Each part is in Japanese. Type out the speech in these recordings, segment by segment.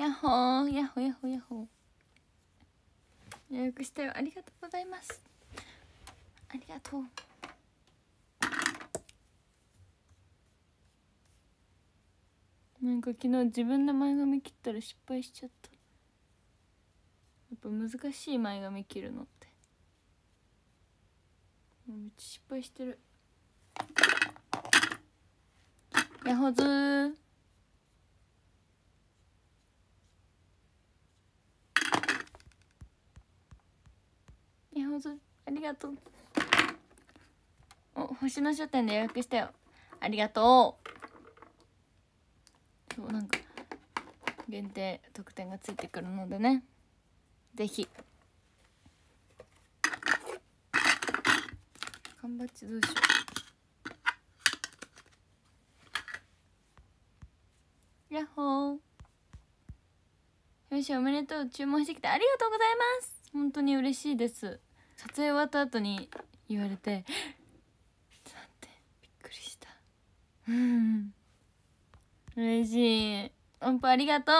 やっほーやっほやっほやっほ予約したよありがとうございますありがとうなんか昨日自分で前髪切ったら失敗しちゃったやっぱ難しい前髪切るのってめっちゃ失敗してるやほずー上ありがとうお星の書店で予約したよありがとうそうなんか限定特典がついてくるのでねぜひ缶バッジどうしようやっほーよしおめでとう注文してきてありがとうございます本当に嬉しいです撮影終わった後に言われてってなってびっくりしたうん嬉しい音符ありがとう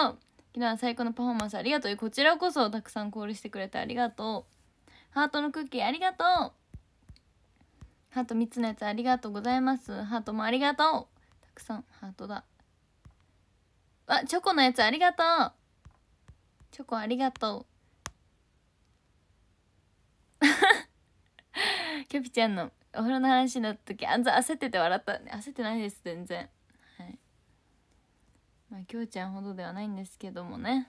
昨日は最高のパフォーマンスありがとうこちらこそたくさんコールしてくれてありがとうハートのクッキーありがとうハート3つのやつありがとうございますハートもありがとうたくさんハートだあチョコのやつありがとうチョコありがとう キョピちゃんのお風呂の話の時あんざ焦ってて笑った焦ってないです全然はいまあきょうちゃんほどではないんですけどもね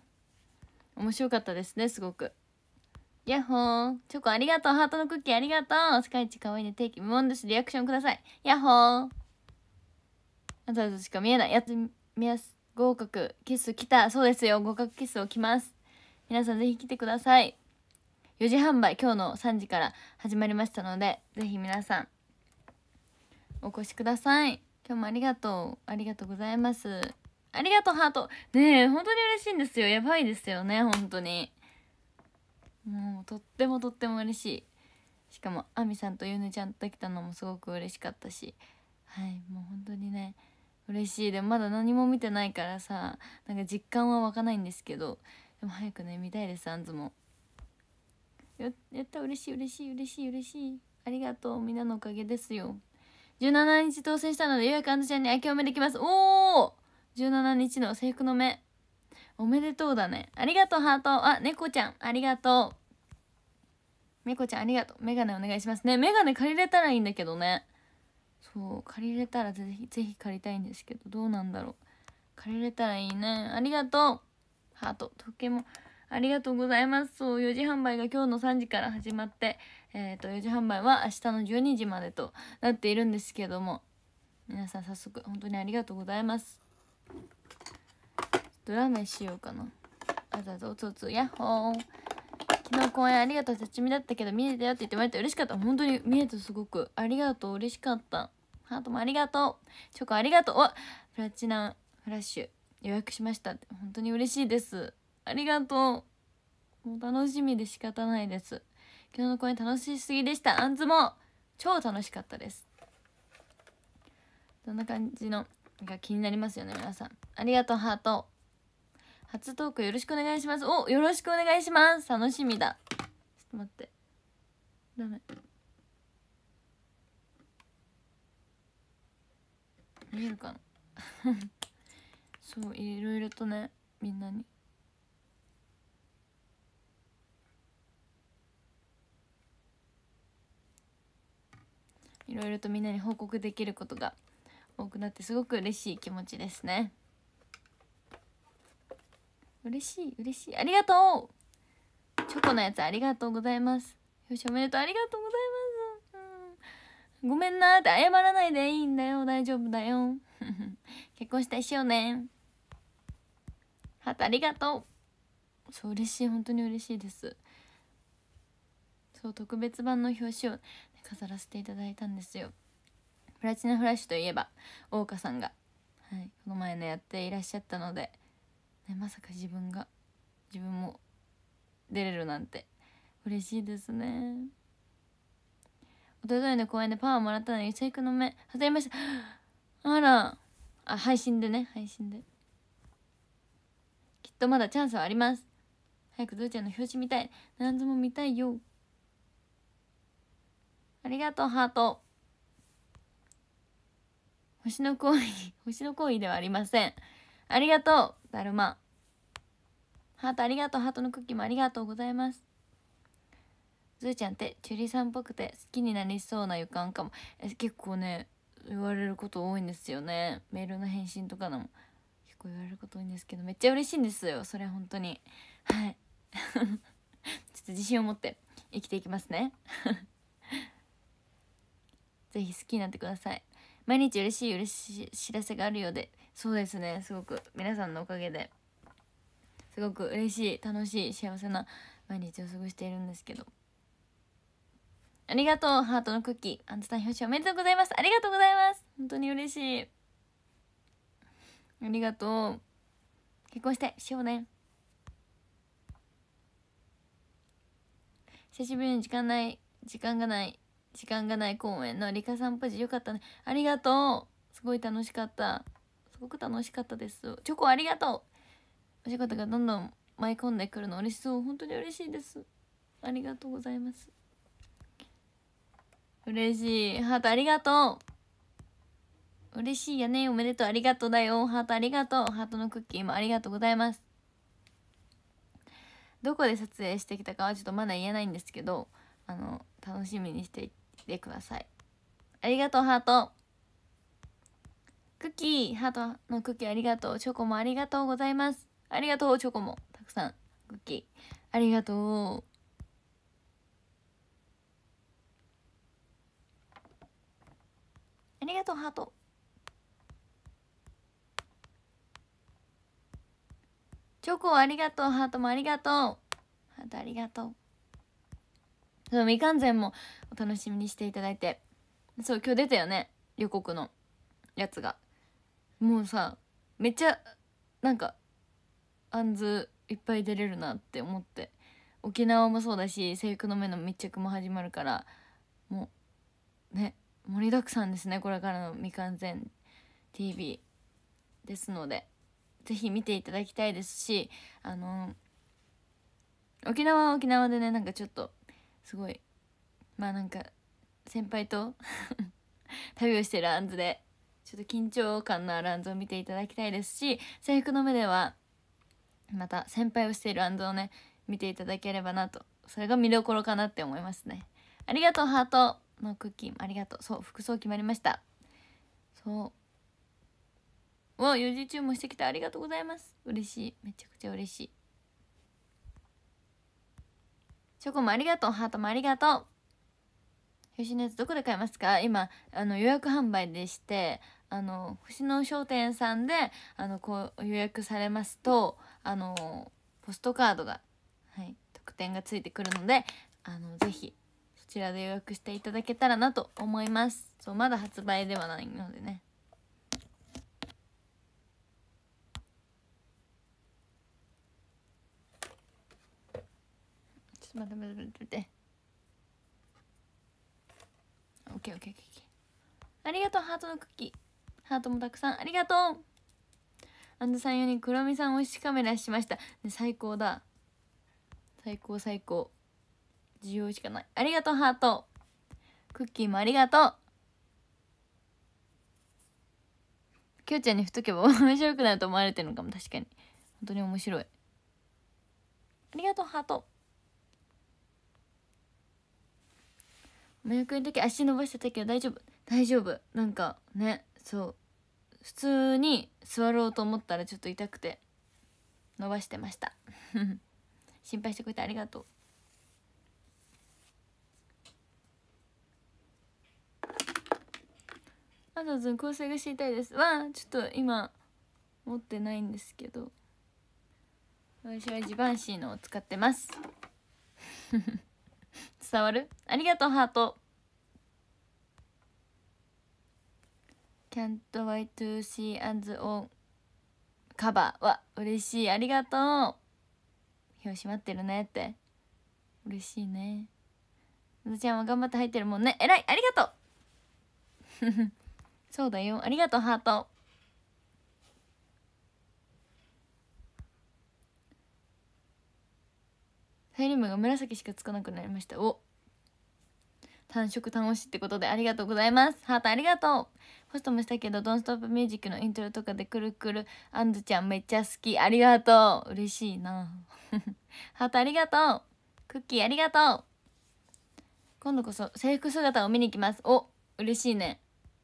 面白かったですねすごくやっほーチョコありがとうハートのクッキーありがとうスカイチかわいいね定期無音ですリアクションくださいやっほーあざあざしか見えないやつ見やす合格キス来たそうですよ合格キスを来ます皆さんぜひ来てください4時販売今日の3時から始まりましたのでぜひ皆さんお越しください今日もありがとうありがとうございますありがとうハートねえ本当に嬉しいんですよやばいですよね本当にもうとってもとっても嬉しいしかもあみさんとゆぬちゃんと来たのもすごく嬉しかったしはいもう本当にね嬉しいでもまだ何も見てないからさなんか実感は湧かないんですけどでも早くね見たいですあんずもやった嬉しい嬉しい嬉しい嬉しいありがとうみんなのおかげですよ17日当選したのでようやくあんずちゃんに明けおめできますおお17日の制服の目おめでとうだねありがとうハートあ猫ちゃんありがとう猫ちゃんありがとうメガネお願いしますねメガネ借りれたらいいんだけどねそう借りれたらぜひぜひ借りたいんですけどどうなんだろう借りれたらいいねありがとうハート時計もありがとうございます。そう、4時販売が今日の3時から始まって、えっ、ー、と、4時販売は明日の12時までとなっているんですけども、皆さん早速、本当にありがとうございます。ドラマメしようかな。あざおつおつ、やっほー。昨日公演ありがとう、立ち見だったけど見えたよって言ってもらえて嬉しかった。本当に見えてすごく。ありがとう、嬉しかった。ハートもありがとう。チョコありがとう。わプラチナフラッシュ予約しましたって。本当に嬉しいです。ありがとう。もう楽しみで仕方ないです。昨日の公演楽しすぎでした。アンズも超楽しかったです。どんな感じのが気になりますよね、皆さん。ありがとう、ハート。初トークよろしくお願いします。お、よろしくお願いします。楽しみだ。ちょっと待って。ダメ。見えるかな そう、いろいろとね、みんなにいろいろとみんなに報告できることが多くなってすごく嬉しい気持ちですね嬉しい嬉しいありがとうチョコのやつありがとうございますよしおめでとうありがとうございます、うん、ごめんなって謝らないでいいんだよ大丈夫だよ 結婚したいしようねハートありがとうそう嬉しい本当に嬉しいですそう特別版の表紙を飾らせていただいたんですよプラチナフラッシュといえば桜花さんが、はい、この前ねやっていらっしゃったので、ね、まさか自分が自分も出れるなんて嬉しいですねおとといの公演でパワーもらったのに生育の目外れましたあらあ配信でね配信できっとまだチャンスはあります早くゾウちゃんの表紙見たい何度も見たいよありがとう、ハート。星の行為、星の行為ではありません。ありがとう、だるま。ハートありがとう、ハートのクッキーもありがとうございます。ずーちゃんってチュリさんっぽくて好きになりそうな予感かも。え結構ね、言われること多いんですよね。メールの返信とかのも結構言われること多いんですけど、めっちゃ嬉しいんですよ、それ本当に。はい。ちょっと自信を持って生きていきますね。ぜひ好きになってください毎日嬉しい嬉しい知らせがあるようでそうですねすごく皆さんのおかげですごく嬉しい楽しい幸せな毎日を過ごしているんですけどありがとうハートのクッキーあんたさん表紙おめでとうございますありがとうございます本当に嬉しいありがとう結婚してしようね久しぶりに時間ない時間がない時間がない公園のリカさんポジよかったねありがとうすごい楽しかったすごく楽しかったですチョコありがとうお仕事がどんどん舞い込んでくるの嬉しそう本当に嬉しいですありがとうございます嬉しいハートありがとう嬉しいやねおめでとうありがとうだよハートありがとうハートのクッキーもありがとうございますどこで撮影してきたかはちょっとまだ言えないんですけどあの楽しみにしててくださいありがとうハートクッキーハートのクッキーありがとうチョコもありがとうございますありがとうチョコもたくさんクッキーありがとうありがとうハートチョコありがとうハートもありがとうハートありがとうそうみかんぜんもお楽しみにしていただいてそう今日出たよね予告のやつがもうさめっちゃなんかあんずいっぱい出れるなって思って沖縄もそうだし「制服の目」の密着も始まるからもうね盛りだくさんですねこれからの「未完全 TV」ですので是非見ていただきたいですしあの沖縄は沖縄でねなんかちょっとすごいまあなんか先輩と 旅をしてるアンズでちょっと緊張感のあるアンズを見ていただきたいですし制服の目ではまた先輩をしているアンズをね見ていただければなとそれが見どころかなって思いますねありがとうハートのクッキーありがとうそう服装決まりましたそうお4時中もしてきてありがとうございます嬉しいめちゃくちゃ嬉しいチョコもありがとうハートもありがとう星のやつどこで買えますか今あの予約販売でしてあの星野商店さんであのこう予約されますとあのポストカードが、はい、特典がついてくるのであのぜひそちらで予約していただけたらなと思いますそうまだ発売ではないのでねちょっと待って待って待ってケーオッケーオッケーありがとうハートのクッキーハートもたくさんありがとうアンズさん4人くろみさん推しカメラしました、ね、最高だ最高最高需要しかないありがとうハートクッキーもありがとうきょうちゃんに振っとけば 面白くなると思われてるのかも確かに本当に面白いありがとうハート麻薬の時足伸ばしてたけど大丈夫大丈夫なんかねそう普通に座ろうと思ったらちょっと痛くて伸ばしてました 心配してくれてありがとうあざずん香水が知りたいですわちょっと今持ってないんですけど私はジバンシーのを使ってます 伝わるありがとうハート Can't wait to see us on カバーは嬉しいありがとう表紙待ってるねって嬉しいねずちゃんは頑張って入ってるもんね偉いありがとう そうだよありがとうハートサリムが紫しかつかなくなりましたお単色楽しいってことでありがとうございますハートありがとうホストもしたけど「ドンストップミュージックのイントロとかでくるくるあんずちゃんめっちゃ好きありがとう嬉しいな ハートありがとうクッキーありがとう今度こそ制服姿を見に行きますお嬉しいね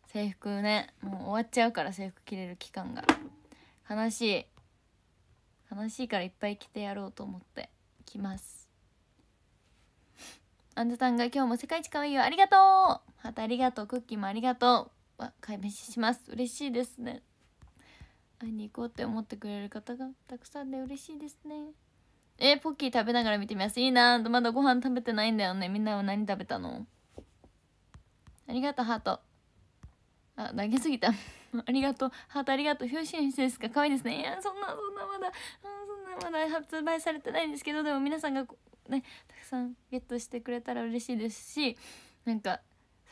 制服ねもう終わっちゃうから制服着れる期間が悲しい悲しいからいっぱい着てやろうと思って来ますアンズさんが今日も世界一可愛いよありがとうまたありがとうクッキーもありがとうは買い飯します嬉しいですね会いに行こうって思ってくれる方がたくさんで嬉しいですねえポッキー食べながら見てみますいいなまだご飯食べてないんだよねみんなは何食べたのありがとうハートあ投げすぎた ありがとうハートありがとう表紙ですか可愛いですねいやそんなそんなまだそんなまだ発売されてないんですけどでも皆さんがねたくさんゲットしてくれたら嬉しいですしなんか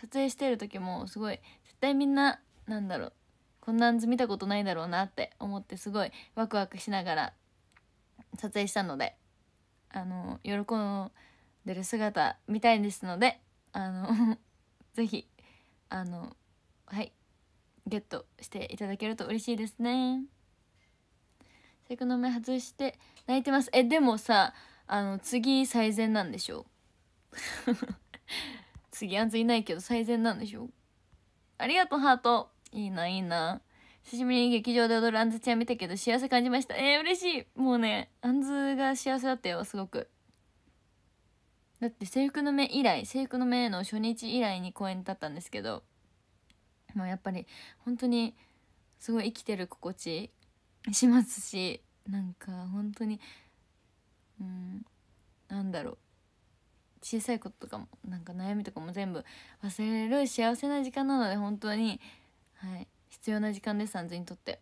撮影してる時もすごい絶対みんななんだろうこんなん図見たことないだろうなって思ってすごいワクワクしながら撮影したのであの喜んでる姿見たいですのであの ぜひあのはいゲットしていただけると嬉しいですね。セクノメ外して泣いてますえでもさあの次最善なんでしょう 次あんずいないけど最善なんでしょうありがとうハートいいないいな久しぶりに劇場で踊るあんずちゃん見たけど幸せ感じましたえー、嬉しいもうねあんずが幸せだったよすごくだって制服の目以来制服の目の初日以来に公演だったんですけどもうやっぱり本当にすごい生きてる心地しますしなんか本当にうんなんだろう小さいこととかもなんか悩みとかも全部忘れる幸せな時間なので本当に、はい、必要な時間です安全にとって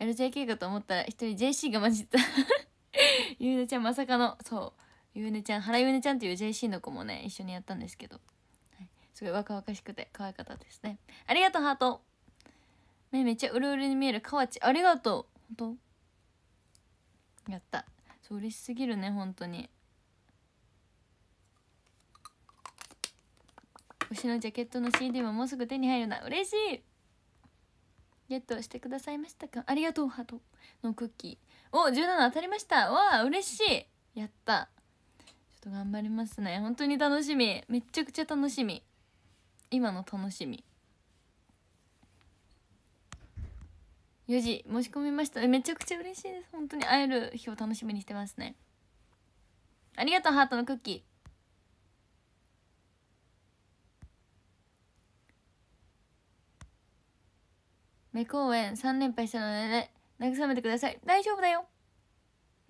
LJK かと思ったら一人 JC が混じった ゆうねちゃんまさかのそうゆうねちゃん原ゆうねちゃんっていう JC の子もね一緒にやったんですけど、はい、すごい若々しくて可愛かったですねありがとうハート目めっちゃうるうるに見える河内ありがとう本当やったそう嬉しすぎるね本当に牛のジャケットの CD ももうすぐ手に入るな嬉しいゲットしてくださいましたかありがとうハートのクッキーお17当たりましたわあ嬉しいやったちょっと頑張りますね本当に楽しみめっちゃくちゃ楽しみ今の楽しみ4時申し込みましためちゃくちゃ嬉しいです本当に会える日を楽しみにしてますねありがとうハートのクッキー目公演3連敗したので、ね、慰めてください大丈夫だよ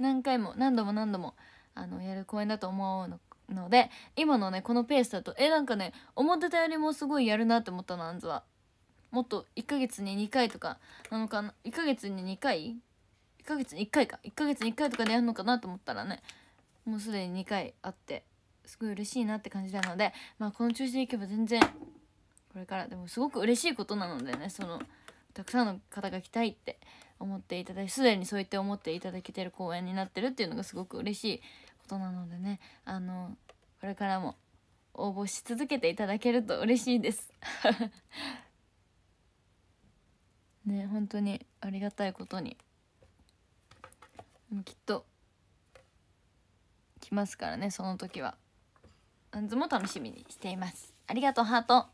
何回も何度も何度もあのやる公演だと思うのので今のねこのペースだとえなんかね思ってたよりもすごいやるなって思ったのあんずはもっと1ヶ月に2回とかなのかな1ヶ月に2回1ヶ月に1回か1ヶ月に1回とかでやるのかなと思ったらねもうすでに2回あってすごい嬉しいなって感じなのでまあこの調子でいけば全然これからでもすごく嬉しいことなのでねそのたくさんの方が来たいって思っていただいすでにそう言って思っていただけてる公演になってるっていうのがすごく嬉しいことなのでねあのこれからも応募し続けていただけると嬉しいですね本当にありがたいことにきっと来ますからねその時はアンズも楽しみにしていますありがとうハート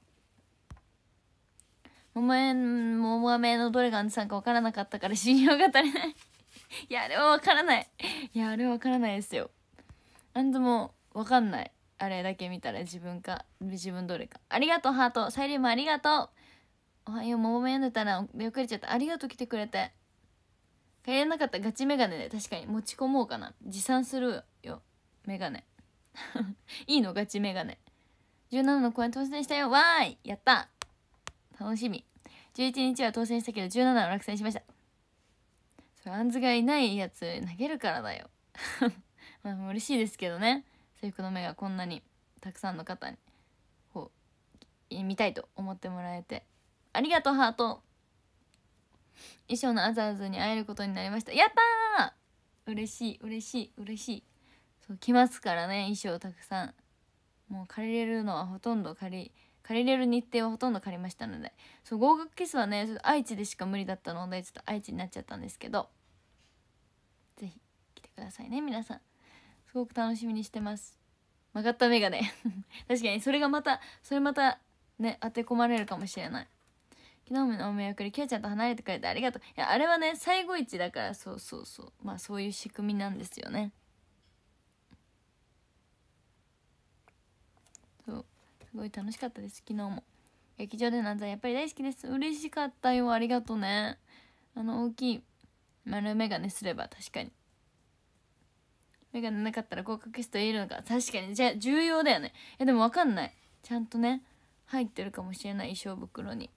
桃も桃飴のどれがアンズさんか分からなかったから信用が足りない いやあれは分からないいやあれは分からないですよアンズも分かんないあれだけ見たら自分か自分どれかありがとうハートサイリウムありがとうおはよう、もももやんでたら出遅れちゃった。ありがとう来てくれて。帰れなかったガチメガネで確かに持ち込もうかな。持参するよ、メガネ。いいのガチメガネ。17の公演当選したよ。わーいやった楽しみ。11日は当選したけど17は落選しました。それ、アンズがいないやつ投げるからだよ。まあ嬉しいですけどね。制服の目がこんなにたくさんの方に、こう、見たいと思ってもらえて。ありがとうハート衣装のあざあざに会えることになりましたやったー嬉しい嬉しい嬉しいそう来ますからね衣装たくさんもう借りれるのはほとんど借り借りれる日程はほとんど借りましたのでそう合格キスはねちょっと愛知でしか無理だったのでちょっと愛知になっちゃったんですけど是非来てくださいね皆さんすごく楽しみにしてます曲がった眼鏡 確かにそれがまたそれまたね当て込まれるかもしれない昨日のお見送りきょうちゃんと離れてくれてありがとういやあれはね最後一だからそうそうそうまあそういう仕組みなんですよねそうすごい楽しかったです昨日も劇場での漫才やっぱり大好きです嬉しかったよありがとうねあの大きい丸眼鏡すれば確かに眼鏡なかったら合格しているのか確かにじゃあ重要だよねえでも分かんないちゃんとね入ってるかもしれない衣装袋に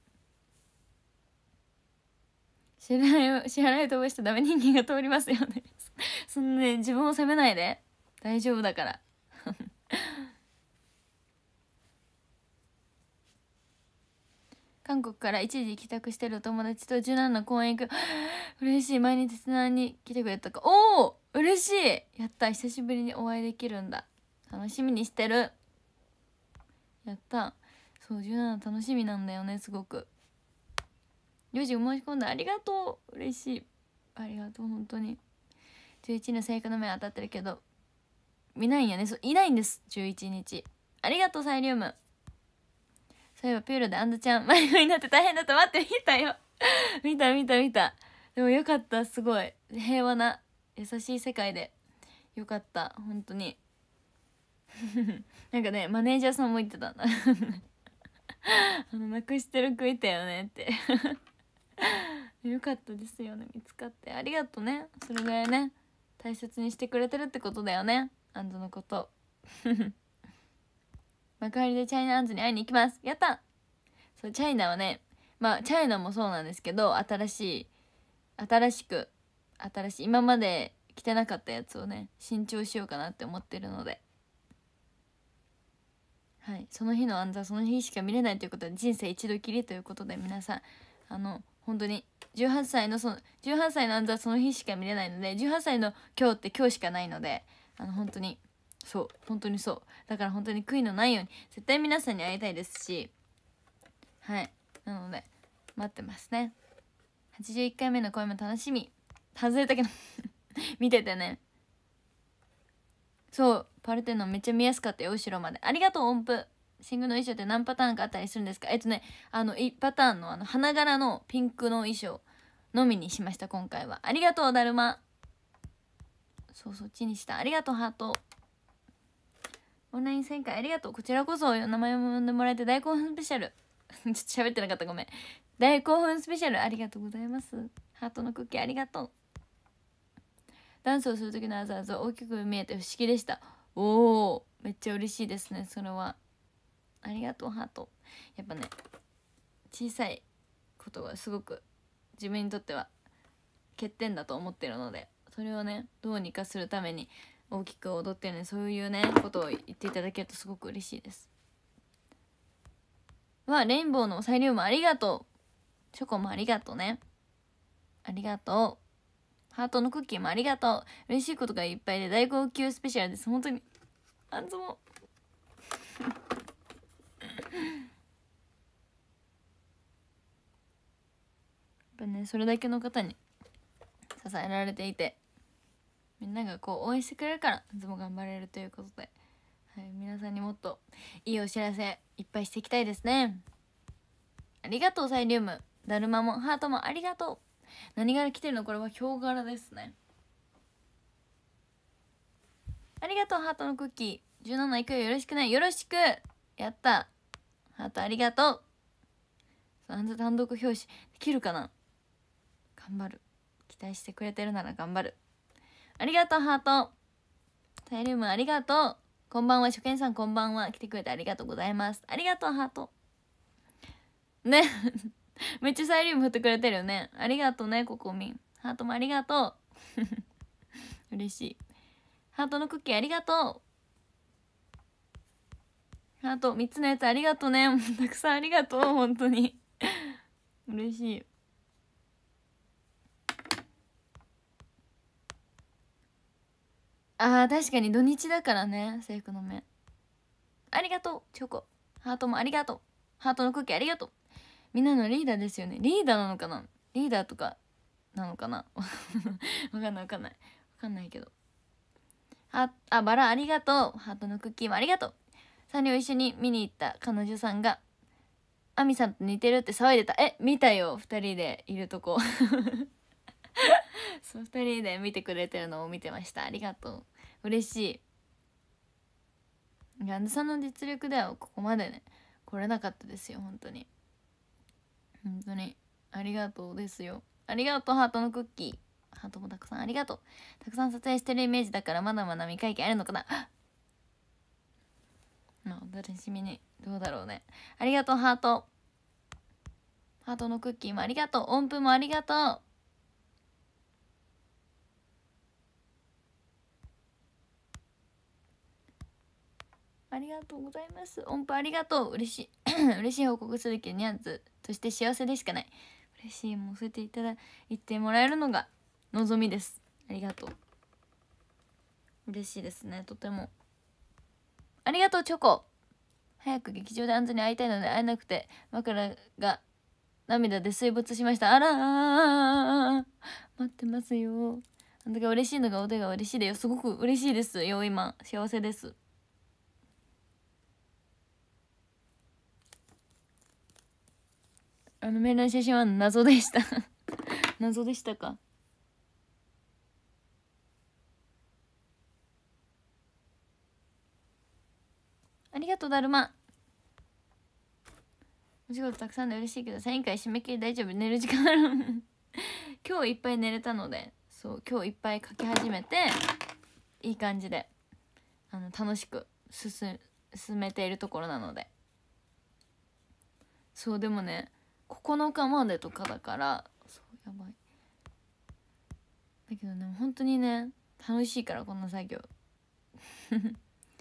支払い支払いを飛ばしちゃダメ人間が通りますよね そんなね自分を責めないで大丈夫だから 韓国から一時帰宅してる友達と17の公園行く 嬉しい毎日津波に来てくれたかおお嬉しいやった久しぶりにお会いできるんだ楽しみにしてるやったそう17楽しみなんだよねすごく4時申し込んだありがとう嬉しいありがとう本当に11の成火の目当たってるけど見ないんやねそいないんです11日ありがとうサイリウムそういえばピューロでアンドちゃん迷子になって大変だと待って見たよ 見た見た見たでもよかったすごい平和な優しい世界でよかった本当に なんかねマネージャーさんも言ってた あのなくしてる子いたよねって よかったですよね見つかってありがとうねそれぐらいね大切にしてくれてるってことだよねアンズのこと幕張 でチャイナアンズに会いに行きますやったそうチャイナはねまあチャイナもそうなんですけど新しい新しく新しい今まで着てなかったやつをね新調しようかなって思ってるのではいその日のアンズはその日しか見れないということで人生一度きりということで皆さんあの本当に18歳のその18歳のん殺その日しか見れないので18歳の今日って今日しかないのであの本当にそう本当にそうだから本当に悔いのないように絶対皆さんに会いたいですしはいなので待ってますね81回目の声も楽しみ外れたけど 見ててねそうパルテノめっちゃ見やすかったよ後ろまでありがとう音符シングの衣装って何パターンかあったりするんですかえっとねあの1パターンのあの花柄のピンクの衣装のみにしました今回はありがとうだるまそうそっちにしたありがとうハートオンライン旋回ありがとうこちらこそ名前を呼んでもらえて大興奮スペシャル ちょっと喋ってなかったごめん大興奮スペシャルありがとうございますハートのクッキーありがとうダンスをする時のあざあざ大きく見えて不思議でしたおおめっちゃ嬉しいですねそれはありがとうハートやっぱね小さいことがすごく自分にとっては欠点だと思ってるのでそれをねどうにかするために大きく踊ってるねそういうねことを言っていただけるとすごく嬉しいですわレインボーのサイリウムありがとうチョコもありがとうねありがとうハートのクッキーもありがとう嬉しいことがいっぱいで大号泣スペシャルです本当にあんずもぱねそれだけの方に支えられていてみんながこう応援してくれるからいつも頑張れるということで、はい、皆さんにもっといいお知らせいっぱいしていきたいですねありがとうサイリウムだるまもハートもありがとう何柄来てるのこれはヒョウ柄ですねありがとうハートのクッキー17いくよよろしくねよろしくやったハートありがとう単独表紙できるかな頑張る期待してくれてるなら頑張るありがとうハートタイルームありがとうこんばんは初見さんこんばんは来てくれてありがとうございますありがとうハートね めっちゃサイリウム振ってくれてるよねありがとうねここみんハートもありがとう 嬉しいハートのクッキーありがとうハート3つのやつありがとうねたくさんありがとう本当に嬉しいあー確かに土日だからね制服の目ありがとうチョコハートもありがとうハートのクッキーありがとうみんなのリーダーですよねリーダーなのかなリーダーとかなのかな わかんないわかんないわかんないけどああバラありがとうハートのクッキーもありがとうサリを一緒に見に行った彼女さんがアミさんと似てるって騒いでたえ見たよ2人でいるとこ そう2人で見てくれてるのを見てましたありがとう嬉しい旦那さんの実力ではここまでね来れなかったですよ本当に本当にありがとうですよありがとうハートのクッキーハートもたくさんありがとうたくさん撮影してるイメージだからまだまだ未解決あるのかな まあお楽しみにどうだろうねありがとうハートハートのクッキーもありがとう音符もありがとうありがとうございます音符ありがとう嬉しい 嬉しい報告するけどニャンズとして幸せでしかない嬉しいもうそうていただいてもらえるのが望みですありがとう嬉しいですねとてもありがとうチョコ早く劇場で安全に会いたいので会えなくて枕が涙で水没しましたあら待ってますよあんだけ嬉しいのがお手が嬉しいでよすごく嬉しいですよ今幸せですあのメールの写真は謎でした 謎でしたかありがとうだるまお仕事たくさんで嬉しいけどサイン会締め切り大丈夫寝る時間ある 今日いっぱい寝れたのでそう今日いっぱい書き始めていい感じであの楽しく進めているところなのでそうでもね9日までとかだからそうやばいだけどね本当にね楽しいからこんな作業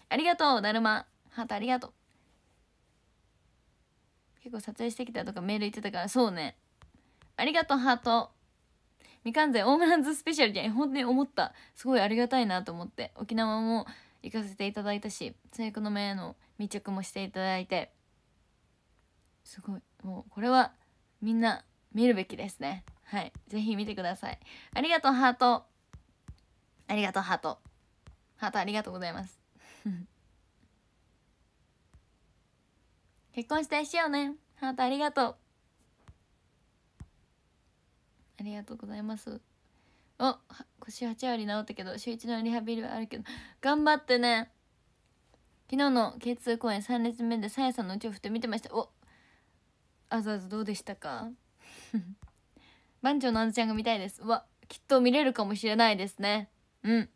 ありがとうだるまハートありがとう結構撮影してきたとかメール言ってたからそうねありがとうハートみかんぜオームランズスペシャルじゃん本当に思ったすごいありがたいなと思って沖縄も行かせていただいたし通訳の目の密着もしていただいてすごいもうこれはみんな見るべきですねはい是非見てくださいありがとうハートありがとうハートハートありがとうございます 結婚したいしようねハートありがとうありがとうございますお腰8割治ったけど週1のリハビリはあるけど頑張ってね昨日の K2 公演3列目でさやさんのうちを振って見てましたおあざあざどうでしたか番長 のあずちゃんが見たいですわきっと見れるかもしれないですねうん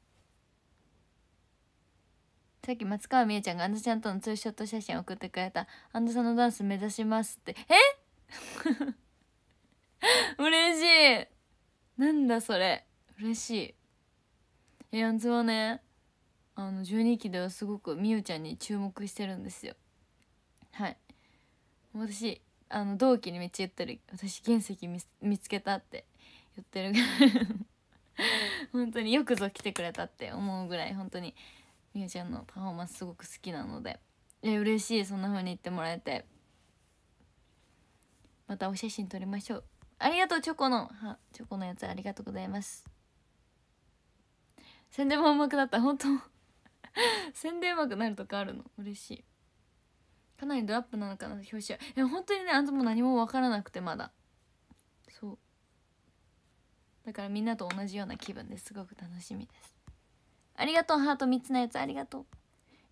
さっき松川美恵ちゃんがあんずちゃんとのツーショット写真を送ってくれた「あんずさんのダンス目指します」ってえ 嬉しいなんだそれ嬉しいえあんずはねあの12期ではすごく美羽ちゃんに注目してるんですよはい私あの同期にめっちゃ言ってる私原石見つけたって言ってるら 本当によくぞ来てくれたって思うぐらい本当にみゆちゃんのパフォーマンスすごく好きなのでいや嬉しいそんな風に言ってもらえてまたお写真撮りましょうありがとうチョコのはチョコのやつありがとうございます宣伝もうまくなった本当 宣伝うまくなるとかあるの嬉しいかなりドラップなのかな表紙はいや本当にねあんたも何も分からなくてまだそうだからみんなと同じような気分ですごく楽しみですありがとうハート3つのやつありがとう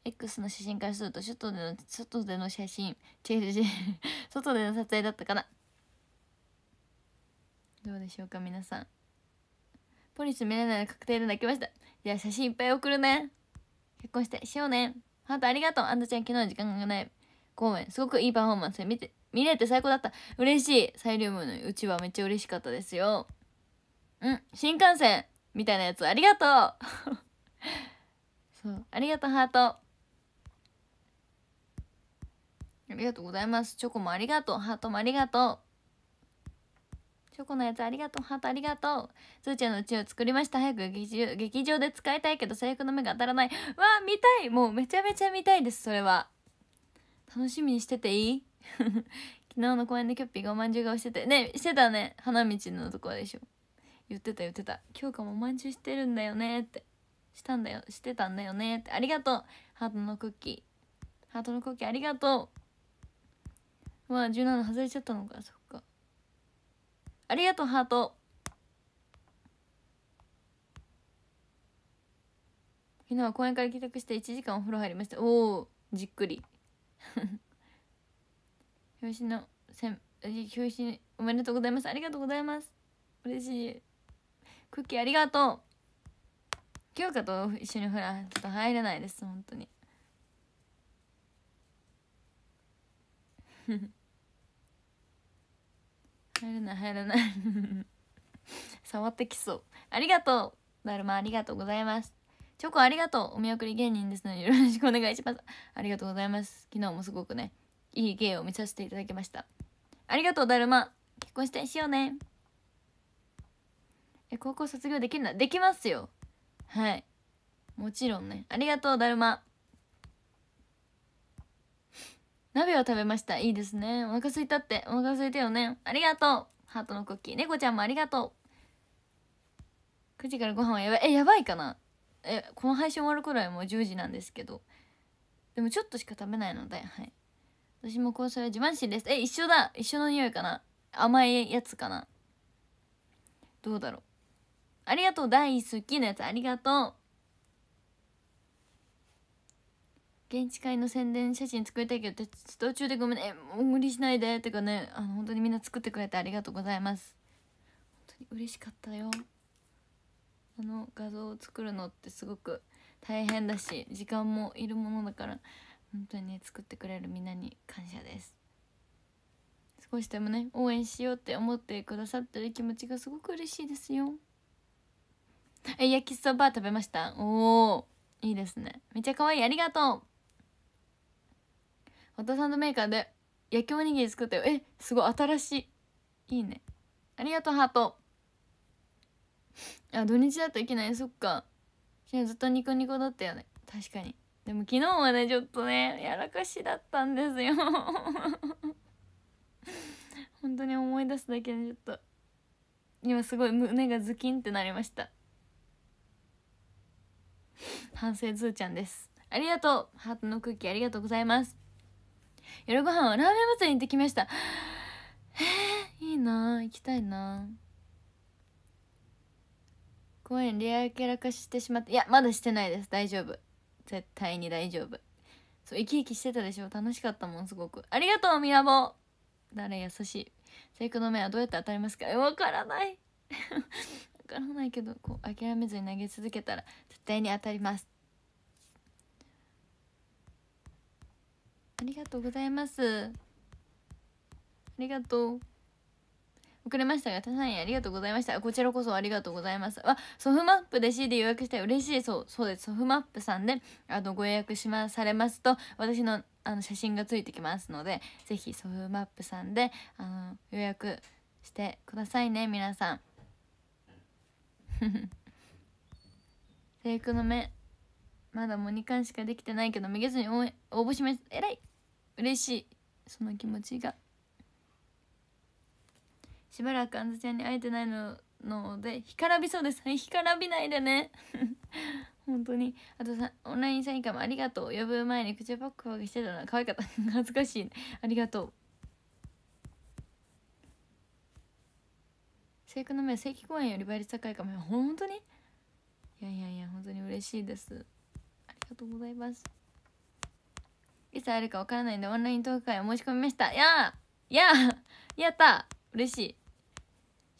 X の写真からすると外での外での写真チェ違う外での撮影だったかなどうでしょうか皆さんポリス見れないの確定で泣きましたじゃあ写真いっぱい送るね結婚してしようねハートありがとうあんたちゃん昨日時間がない公演すごくいいパフォーマンス見て見れて最高だった嬉しいサイリウムのうちはめっちゃ嬉しかったですようん新幹線みたいなやつありがとう そうありがとうハートありがとうございますチョコもありがとうハートもありがとうチョコのやつありがとう。ハートありがとう。つーちゃんのうちを作りました。早く劇場で使いたいけど制服の目が当たらない。わあ、見たいもうめちゃめちゃ見たいです、それは。楽しみにしてていい 昨日の公園でキョッピーがおまんじゅう顔しててねしてたね花道のとこでしょ言ってた言ってた今日かもおまんじゅうしてるんだよねってしたんだよしてたんだよねってありがとうハートのクッキーハートのクッキーありがとうまあ17外れちゃったのかそっかありがとうハート昨日は公園から帰宅して1時間お風呂入りましたおおじっくり表紙のせん表紙おめでとうございますありがとうございます嬉しいクッキーありがとう京香と一緒にほらちょっと入れないです本当に 入れない入れない 触ってきそうありがとうだるまありがとうございますチョコありがとうお見送り芸人ですのでよろしくお願いします。ありがとうございます。昨日もすごくね、いい芸を見させていただきました。ありがとう、だるま。結婚してしようね。え、高校卒業できるなできますよ。はい。もちろんね。ありがとう、だるま。鍋を食べました。いいですね。お腹すいたって。お腹すいたよね。ありがとう。ハートのクッキー。猫ちゃんもありがとう。9時からご飯はやばい。え、やばいかなえこの配信終わるくらいもう10時なんですけどでもちょっとしか食べないのではい私もこうそれ自慢心ですえ一緒だ一緒の匂いかな甘いやつかなどうだろうありがとう大好きなやつありがとう現地会の宣伝写真作りたいけど途中でごめんねえもう無理しないでってかねあの本当にみんな作ってくれてありがとうございます本当に嬉しかったよこの画像を作るのってすごく大変だし時間もいるものだから本当にね作ってくれるみんなに感謝です少しでもね応援しようって思ってくださってる気持ちがすごく嬉しいですよえ焼きそば食べましたおおいいですねめっちゃ可愛いありがとうホットサンドメーカーで焼きおにぎり作ったよえすごい新しいいいねありがとうハートあ土日だといけないそっかずっとニコニコだったよね確かにでも昨日はねちょっとねやらかしだったんですよ 本当に思い出すだけでちょっと今すごい胸がズキンってなりました反省ずーちゃんですありがとうハートのクッキーありがとうございます夜ご飯はラーメン祭りに行ってきましたえー、いいな行きたいな公演レアキャラ化してしまっていやまだしてないです大丈夫絶対に大丈夫そう生き生きしてたでしょ楽しかったもんすごくありがとうみなぼ誰優しい制服の目はどうやって当たりますかわからないわからないけどこう諦めずに投げ続けたら絶対に当たりますありがとうございますありがとう遅れましたが、たさんありがとうございました。こちらこそありがとうございます。わ、ソフマップで CD 予約して嬉しい。そう、そうです。ソフマップさんで、あの、ご予約しま、されますと、私の、あの、写真がついてきますので、ぜひソフマップさんで、あの、予約してくださいね、皆さん。制服の目、まだもう2巻しかできてないけど、めげずに応募します。えらい嬉しい。その気持ちが。しばらくあんずちゃんに会えてないのので干からびそうですは 干からびないでね 本当にあとさオンラインサイン会もありがとう呼ぶ前に口をパクパクしてたの可愛かった恥ず かしい、ね、ありがとう正服の目は正規公演より倍率高いかも本当にいやいやいや本当に嬉しいですありがとうございますいつ会えるかわからないんでオンライントーク会を申し込みましたやあやあやった嬉しい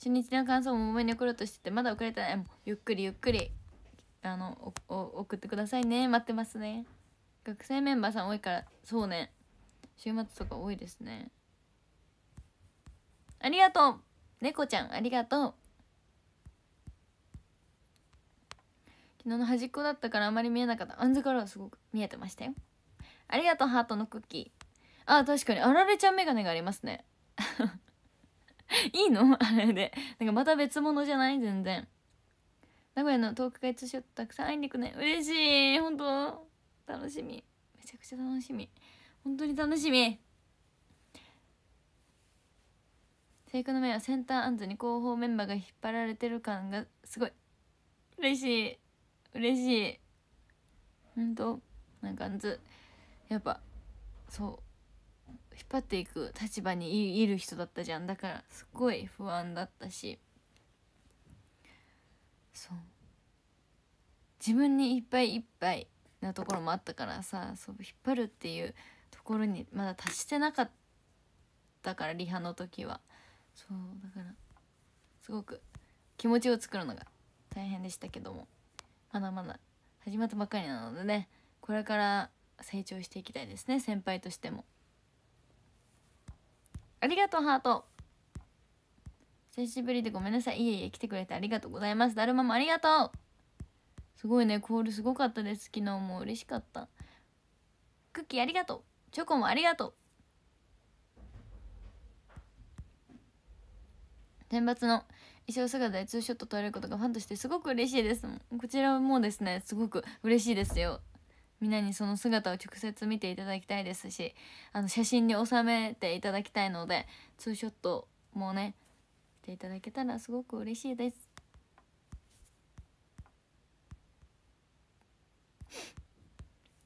初日の感想ももめに送ろうとしててまだ遅れてないもうゆっくりゆっくりあの送ってくださいね待ってますね学生メンバーさん多いからそうね週末とか多いですねありがとう猫ちゃんありがとう昨日の端っこだったからあまり見えなかったあんずからはすごく見えてましたよありがとうハートのクッキーあ確かにあられちゃんメガネがありますね いいの あれで。なんかまた別物じゃない全然。名古屋のトーク会ツーショットたくさん会いに行くね。嬉しい。本当楽しみ。めちゃくちゃ楽しみ。本当に楽しみ。生育の目はセンターアンズに広報メンバーが引っ張られてる感がすごい。嬉しい。嬉しい。本当なんかアンズ。やっぱ、そう。引っ張っていく立場にいる人だったじゃんだからすっごい不安だったしそう自分にいっぱいいっぱいなところもあったからさそう引っ張るっていうところにまだ達してなかったからリハの時はそうだからすごく気持ちを作るのが大変でしたけどもまだまだ始まったばっかりなのでねこれから成長していきたいですね先輩としても。ありがとう、ハート。久しぶりでごめんなさい。いえいえ、来てくれてありがとうございます。だるまもありがとう。すごいね、コールすごかったです。昨日も嬉しかった。クッキーありがとう。チョコもありがとう。選抜の衣装姿でツーショット撮れることがファンとしてすごく嬉しいですこちらもですねすごく嬉しいですよみんなにその姿を直接見ていただきたいですしあの写真に収めていただきたいのでツーショットもね見ていただけたらすごく嬉しいです。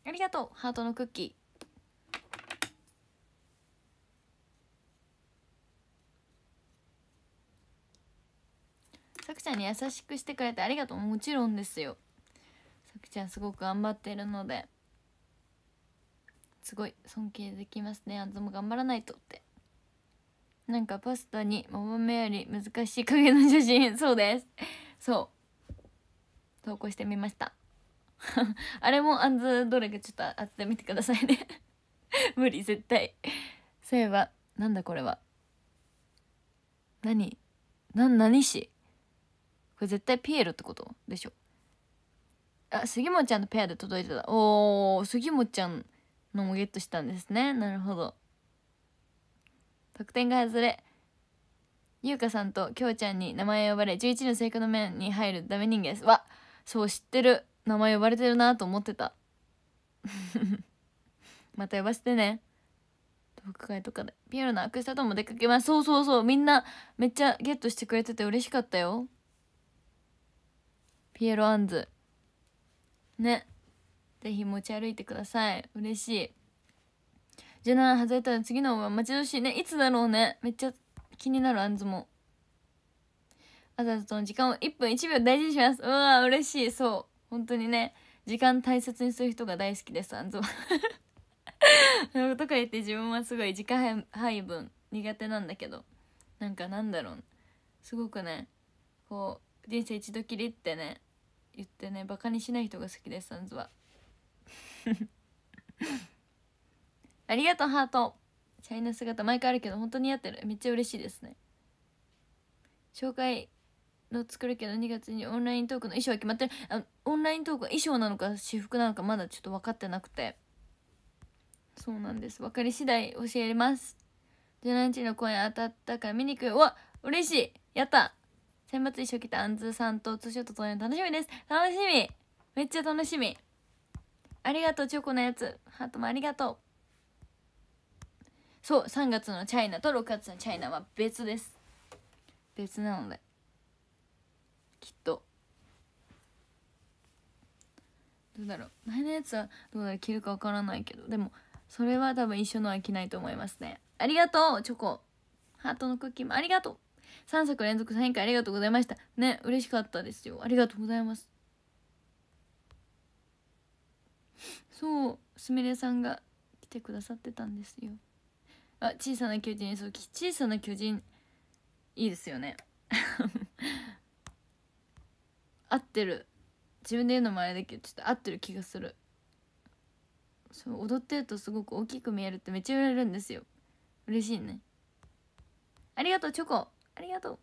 ありがとうハートのクッキー。さくちゃんに優しくしてくれてありがとうもちろんですよさくちゃんすごく頑張ってるのですごい尊敬できますねあんたも頑張らないとってなんかパスタに桃目より難しい影の写真そうですそう投稿してみました あれもあんずどれかちょっと当ててみてくださいね 無理絶対そういえばなんだこれは何な何しこれ絶対ピエロってことでしょあ杉本ちゃんとペアで届いてたおー杉本ちゃんのもゲットしたんですねなるほど得点が外れ優香さんときょうちゃんに名前呼ばれ11の成功の面に入るダメ人間ですわそう知ってる名前呼ばれてるなと思ってた また呼ばせてね特会とかでピアノのアクスタとも出かけますそうそうそうみんなめっちゃゲットしてくれてて嬉しかったよピエロアンズねぜひ持ち歩いてください嬉しい17外れたら次のが待ち遠しいねいつだろうねめっちゃ気になるあんずもあざとの時間を1分1秒大事にしますうわ嬉しいそう本当にね時間大切にする人が大好きですあんずも とか言って自分はすごい時間配分苦手なんだけどなんかなんだろうすごくねこう人生一度きりってね言ってねバカにしない人が好きですサンズは ありがとうハートシャイな姿毎回あるけど本当に似合ってるめっちゃ嬉しいですね紹介の作るけど2月にオンライントークの衣装は決まってるあオンライントークは衣装なのか私服なのかまだちょっと分かってなくてそうなんです分かり次第教えます17日の公演当たったから見に行くよわ嬉しいやった選抜衣装着たアンズさんとツーショット撮れるの楽しみです楽しみめっちゃ楽しみありがとうチョコのやつハートもありがとうそう3月のチャイナと6月のチャイナは別です別なのできっとどうだろう前のやつはどうだろう着るかわからないけどでもそれは多分一緒のは着ないと思いますねありがとうチョコハートのクッキーもありがとう3作連続サイン会ありがとうございましたね嬉しかったですよありがとうございますそうすみれさんが来てくださってたんですよあ小さな巨人そう小さな巨人いいですよね 合ってる自分で言うのもあれだけどちょっと合ってる気がするそう踊ってるとすごく大きく見えるってめっちゃ言われるんですよ嬉しいねありがとうチョコありがとう。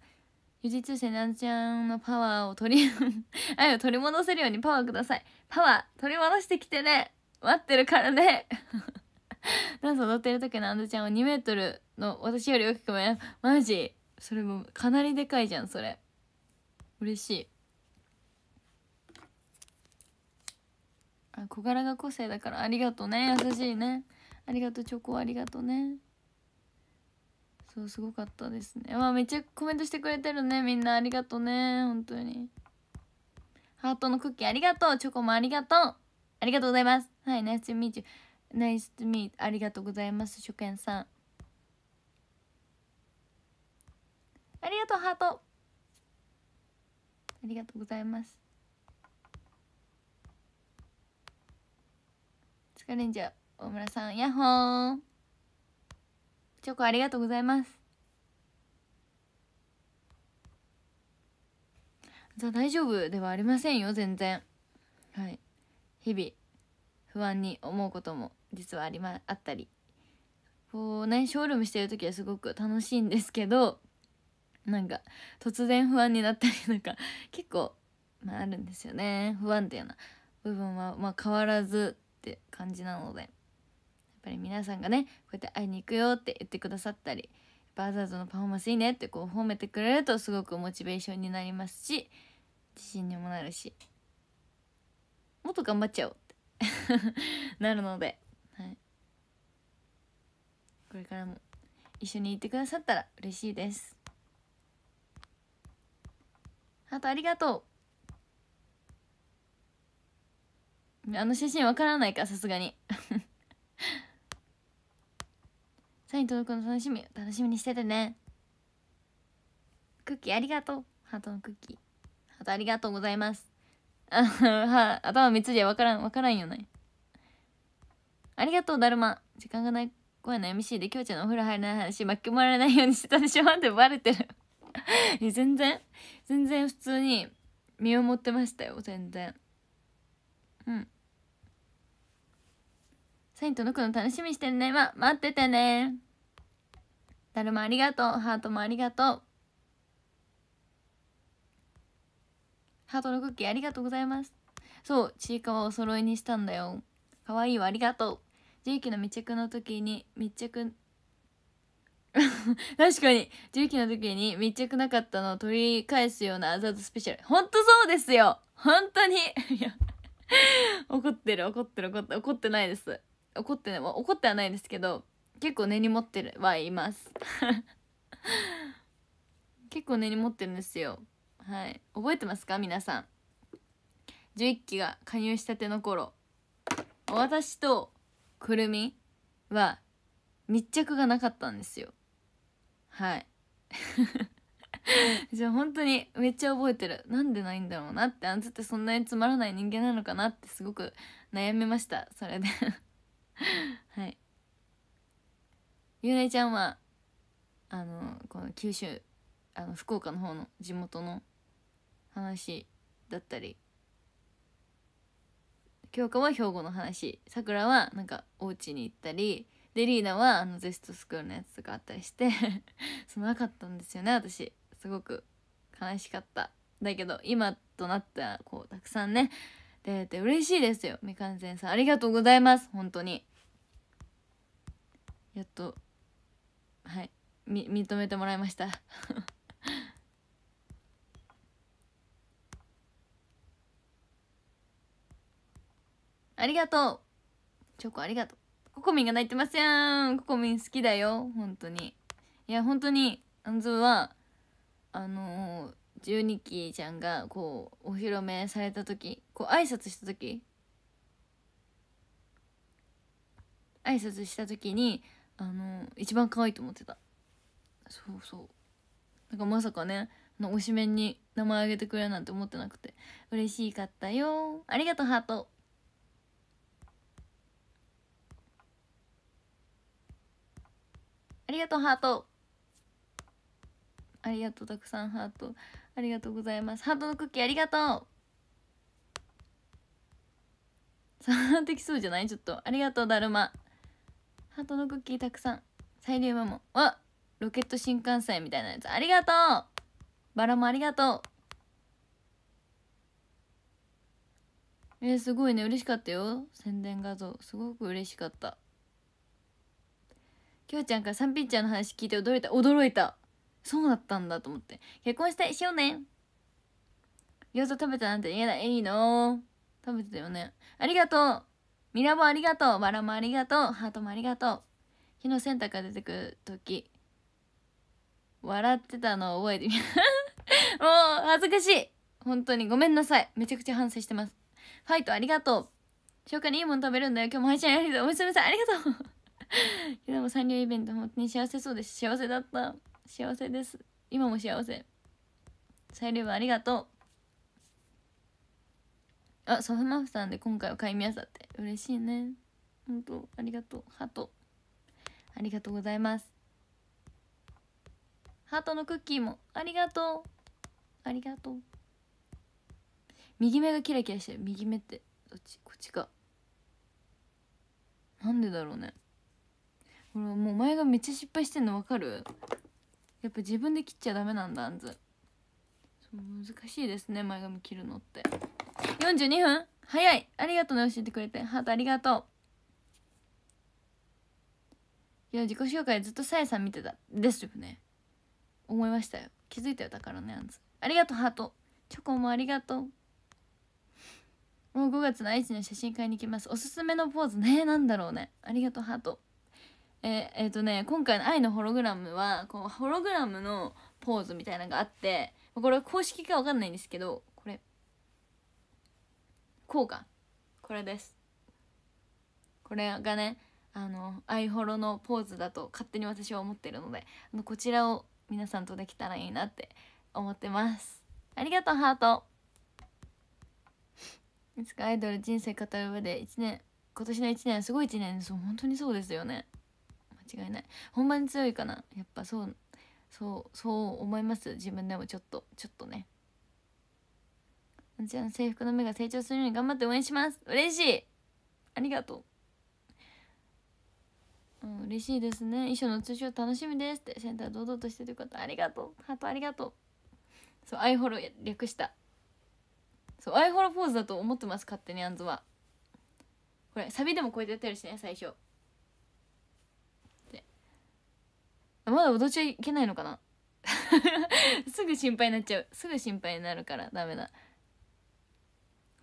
富士通信なちゃんのパワーを取り愛を取り戻せるようにパワーください。パワー、取り戻してきてね。待ってるからね。ダンス踊ってる時のあんずちゃんは2メートルの私より大きくもやマジそれもかなりでかいじゃん、それ。嬉しい。あ、小柄が個性だからありがとうね。優しいね。ありがとう、チョコありがとうね。そうすごかったですねまあめっちゃコメントしてくれてるねみんなありがとうね本当にハートのクッキーありがとうチョコもありがとうありがとうございますはいナイスミーチュ e e t y ー u n ありがとうございます初見さんありがとうハートありがとうございます疲れんじゃ大村さんヤッホーチョコありがとうございますじゃあ大丈夫ではありませんよ全然はい日々不安に思うことも実はありまあったりこうねショールームしてる時はすごく楽しいんですけどなんか突然不安になったりなんか結構、まあ、あるんですよね不安定な部分はまあ変わらずって感じなので。ぱり皆さんがねこうやって会いに行くよって言ってくださったりバーザーズのパフォーマンスいいねってこう褒めてくれるとすごくモチベーションになりますし自信にもなるしもっと頑張っちゃおうって なるので、はい、これからも一緒にいてくださったら嬉しいですあとありがとうあの写真わからないかさすがに サイン届くの楽しみ楽しみにしててねクッキーありがとうハートのクッキーハートありがとうございますあは頭3つじゃ分からん分からんよねありがとうだるま時間がない声の MC できょうちゃんのお風呂入らない話巻き込まれないようにしてたでしょってバレてる全然全然普通に身をもってましたよ全然うんサイン届くの楽しみしてるね。ま、待っててね。だるまありがとう。ハートもありがとう。ハートのクッキーありがとうございます。そう、ちいかわお揃いにしたんだよ。かわいいわ、ありがとう。重機の密着の時に密着 確かに重機の時に密着なかったのを取り返すようなアザードスペシャルほんとそうですよ本当に怒ってる怒ってる怒って怒ってないです怒って怒ってはないですけど結構根に持ってはいます 結構根に持ってるんですよはい覚えてますか皆さん11期が加入したての頃私とくるみは密着がなかったんですよはい じゃあ本当にめっちゃ覚えてるなんでないんだろうなってあんずってそんなにつまらない人間なのかなってすごく悩みましたそれで はいゆうねちゃんはあのこの九州あの福岡の方の地元の話だったり京香は兵庫の話さくらはなんかお家に行ったりでリーナはあのゼストスクールのやつとかあったりして そのなかったんですよね私すごく悲しかっただけど今となったら、こうたくさんね出て嬉しいですよみかんせんさんありがとうございます本当にやっとはいみ認めてもらいました ありがとうチョコありがとうココミンが泣いてますやんココミン好きだよ本当にいや本当にアンズはあのー、12期ちゃんがこうお披露目された時こう挨拶した時挨拶した時にあの一番可愛いと思ってたそうそうなんかまさかねの推しメンに名前あげてくれるなんて思ってなくて嬉しかったよありがとうハートありがとうハートありがとうたくさんハートありがとうございますハートのクッキーありがとうできそうじゃないちょっと。ありがとう、だるま。ハートのクッキーたくさん。サイリウマも。わロケット新幹線みたいなやつ。ありがとうバラもありがとうえー、すごいね。嬉しかったよ。宣伝画像。すごく嬉しかった。きょうちゃんからサンピッチャーの話聞いて驚いた。驚いたそうだったんだと思って。結婚したいしようね餃子食べたなんて言えない。いいの食べてたよね。ありがとうミラもありがとうバラもありがとうハートもありがとう日の洗濯が出てくる時笑ってたのを覚えてみ もう恥ずかしい本当にごめんなさいめちゃくちゃ反省してますファイトありがとう消化にいいもの食べるんだよ今日も配信ありがとうおやすみさんありがとう昨日 も三流イベント本当に幸せそうです幸せだった幸せです今も幸せサイリありがとうあソフマフさんで今回は買い皆さって嬉しいね本当ありがとうハートありがとうございますハートのクッキーもありがとうありがとう右目がキラキラしてる右目ってどっちこっちかなんでだろうねほらもう前がめっちゃ失敗してんのわかるやっぱ自分で切っちゃダメなんだあんず難しいですね前髪切るのって42分早いありがとうね教えてくれてハートありがとういや自己紹介ずっとさやさん見てたですよね思いましたよ気づいたよだからねあんずありがとうハートチョコもありがとうもう5月の愛知の写真会に行きますおすすめのポーズねなんだろうねありがとうハートえー、えー、とね今回の「愛のホログラムは」こうホログラムのポーズみたいなのがあってこれ公式か分かんないんですけどこうかこれですこれがねあのアイホロのポーズだと勝手に私は思ってるのであのこちらを皆さんとできたらいいなって思ってますありがとうハートいつかアイドル人生語る上で1年今年の1年すごい1年そう本当にそうですよね間違いない本番に強いかなやっぱそうそうそう思います自分でもちょっとちょっとねじゃあ制服の目が成長するように頑張って応援します嬉しいありがとう、うん、嬉しいですね衣装の通称楽しみですってセンター堂々としてる方ありがとうハートありがとうそうアイホロ略したそうアイホロポーズだと思ってます勝手にあんずはこれサビでもこうやってやってるしね最初まだ踊っちゃいけないのかな すぐ心配になっちゃうすぐ心配になるからダメだ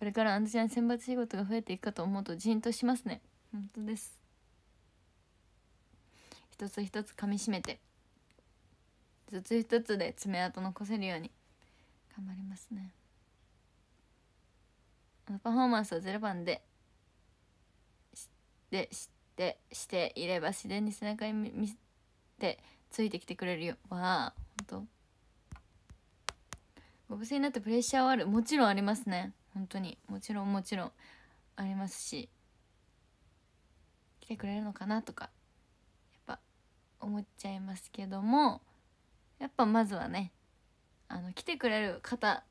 これからアンちゃん選抜仕事が増えていくかと思うとじんとしますね本当です一つ一つ噛みしめて一つ一つで爪痕残せるように頑張りますねパフォーマンスを0番ででしてしていれば自然に背中に見せてついてきてくれるよわあほんとご無事になってプレッシャーはあるもちろんありますね本当にもちろんもちろんありますし来てくれるのかなとかやっぱ思っちゃいますけどもやっぱまずはねあの来てくれる方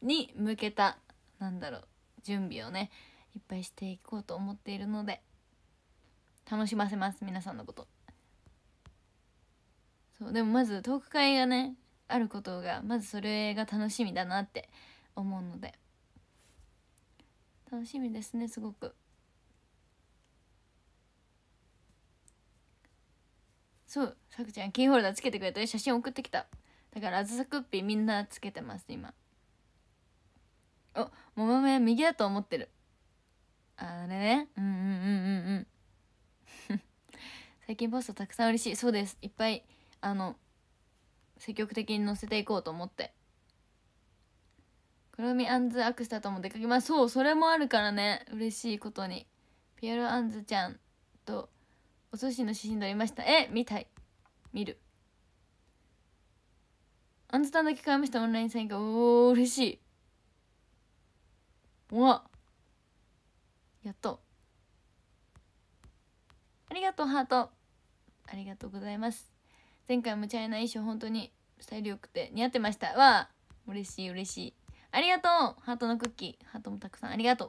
に向けたなんだろう準備をねいっぱいしていこうと思っているので楽しませます皆さんのことそうでもまずトーク会がねあることがまずそれが楽しみだなって思うので楽しみですねすごくそうさくちゃんキーホルダーつけてくれた写真送ってきただからあずさッピーみんなつけてます今おももめ右だと思ってるあれねうんうんうんうん 最近ポストたくさん嬉しいそうですいっぱいあの積極的に載せていこうと思って黒みあんずアクスタとも出かけますそうそれもあるからね嬉しいことにピエロあんずちゃんとお寿司の写真撮りましたえ見たい見るあんずたんだけ買いましたオンラインサイン会おお嬉しいうわやっとありがとうハートありがとうございます前回もチャイナ衣装本当にスタイル良くて似合ってましたわあ嬉しい嬉しいありがとうハートのクッキー。ハートもたくさんありがと